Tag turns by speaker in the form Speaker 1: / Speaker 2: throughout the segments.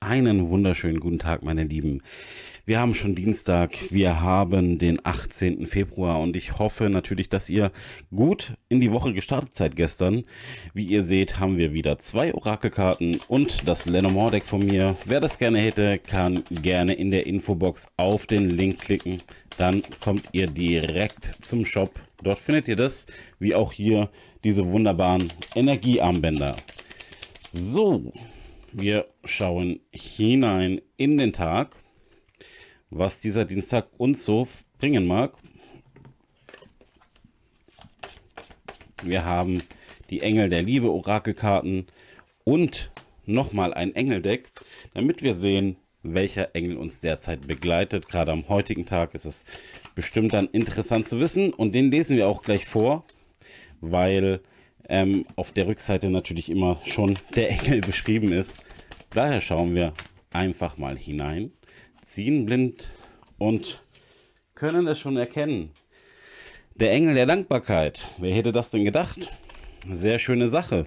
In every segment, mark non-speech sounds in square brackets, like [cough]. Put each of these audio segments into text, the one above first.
Speaker 1: Einen wunderschönen guten Tag, meine Lieben. Wir haben schon Dienstag, wir haben den 18. Februar und ich hoffe natürlich, dass ihr gut in die Woche gestartet seid gestern. Wie ihr seht, haben wir wieder zwei Orakelkarten und das Lenormand Deck von mir. Wer das gerne hätte, kann gerne in der Infobox auf den Link klicken. Dann kommt ihr direkt zum Shop. Dort findet ihr das, wie auch hier diese wunderbaren Energiearmbänder. So, wir schauen hinein in den Tag, was dieser Dienstag uns so bringen mag. Wir haben die Engel der Liebe Orakelkarten und nochmal ein Engeldeck, damit wir sehen, welcher Engel uns derzeit begleitet. Gerade am heutigen Tag ist es bestimmt dann interessant zu wissen und den lesen wir auch gleich vor, weil ähm, auf der Rückseite natürlich immer schon der Engel beschrieben ist. Daher schauen wir einfach mal hinein, ziehen blind und können es schon erkennen. Der Engel der Dankbarkeit. Wer hätte das denn gedacht? Sehr schöne Sache.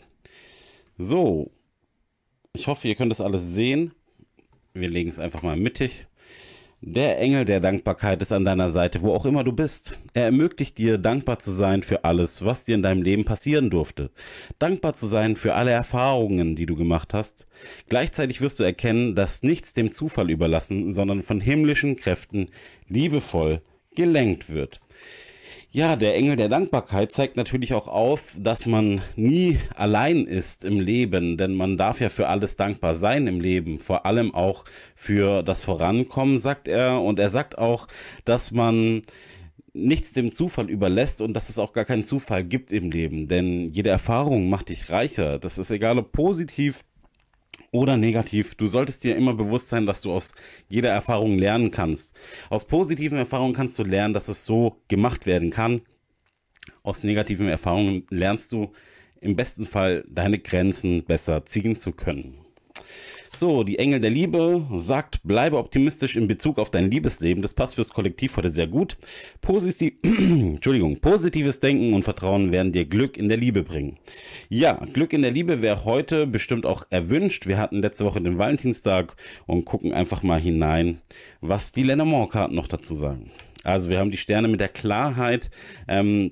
Speaker 1: So, ich hoffe, ihr könnt das alles sehen. Wir legen es einfach mal mittig der Engel der Dankbarkeit ist an deiner Seite, wo auch immer du bist. Er ermöglicht dir, dankbar zu sein für alles, was dir in deinem Leben passieren durfte. Dankbar zu sein für alle Erfahrungen, die du gemacht hast. Gleichzeitig wirst du erkennen, dass nichts dem Zufall überlassen, sondern von himmlischen Kräften liebevoll gelenkt wird. Ja, der Engel der Dankbarkeit zeigt natürlich auch auf, dass man nie allein ist im Leben, denn man darf ja für alles dankbar sein im Leben, vor allem auch für das Vorankommen, sagt er. Und er sagt auch, dass man nichts dem Zufall überlässt und dass es auch gar keinen Zufall gibt im Leben, denn jede Erfahrung macht dich reicher. Das ist egal ob positiv oder negativ. Du solltest dir immer bewusst sein, dass du aus jeder Erfahrung lernen kannst. Aus positiven Erfahrungen kannst du lernen, dass es so gemacht werden kann. Aus negativen Erfahrungen lernst du im besten Fall deine Grenzen besser ziehen zu können. So, die Engel der Liebe sagt, bleibe optimistisch in Bezug auf dein Liebesleben. Das passt fürs Kollektiv heute sehr gut. Positiv, [clears throat] Entschuldigung, positives Denken und Vertrauen werden dir Glück in der Liebe bringen. Ja, Glück in der Liebe wäre heute bestimmt auch erwünscht. Wir hatten letzte Woche den Valentinstag und gucken einfach mal hinein, was die Lenormand-Karten noch dazu sagen. Also wir haben die Sterne mit der Klarheit. Ähm,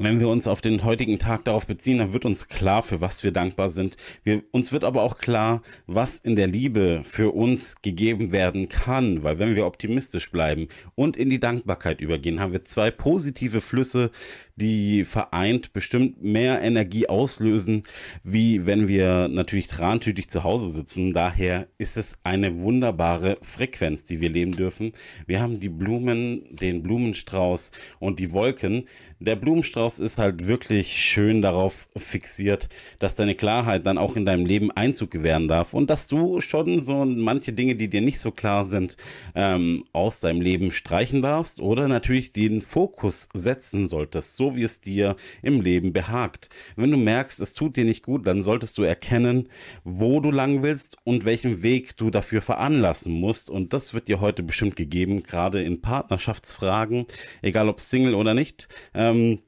Speaker 1: wenn wir uns auf den heutigen Tag darauf beziehen, dann wird uns klar, für was wir dankbar sind. Wir, uns wird aber auch klar, was in der Liebe für uns gegeben werden kann, weil wenn wir optimistisch bleiben und in die Dankbarkeit übergehen, haben wir zwei positive Flüsse, die vereint bestimmt mehr Energie auslösen, wie wenn wir natürlich trantütig zu Hause sitzen. Daher ist es eine wunderbare Frequenz, die wir leben dürfen. Wir haben die Blumen, den Blumenstrauß und die Wolken. Der Blumenstrauß Chaos ist halt wirklich schön darauf fixiert, dass deine Klarheit dann auch in deinem Leben Einzug gewähren darf und dass du schon so manche Dinge, die dir nicht so klar sind, ähm, aus deinem Leben streichen darfst oder natürlich den Fokus setzen solltest, so wie es dir im Leben behagt. Wenn du merkst, es tut dir nicht gut, dann solltest du erkennen, wo du lang willst und welchen Weg du dafür veranlassen musst. Und das wird dir heute bestimmt gegeben, gerade in Partnerschaftsfragen, egal ob Single oder nicht. Ähm,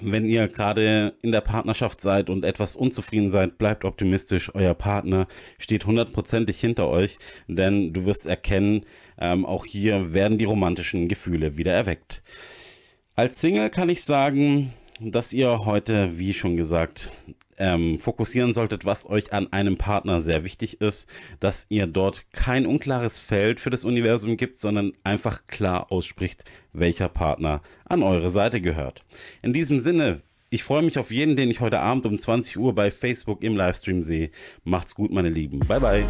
Speaker 1: wenn ihr gerade in der Partnerschaft seid und etwas unzufrieden seid, bleibt optimistisch. Euer Partner steht hundertprozentig hinter euch, denn du wirst erkennen, ähm, auch hier werden die romantischen Gefühle wieder erweckt. Als Single kann ich sagen, dass ihr heute, wie schon gesagt, ähm, fokussieren solltet, was euch an einem Partner sehr wichtig ist, dass ihr dort kein unklares Feld für das Universum gibt, sondern einfach klar ausspricht, welcher Partner an eure Seite gehört. In diesem Sinne, ich freue mich auf jeden, den ich heute Abend um 20 Uhr bei Facebook im Livestream sehe. Macht's gut, meine Lieben. Bye, bye.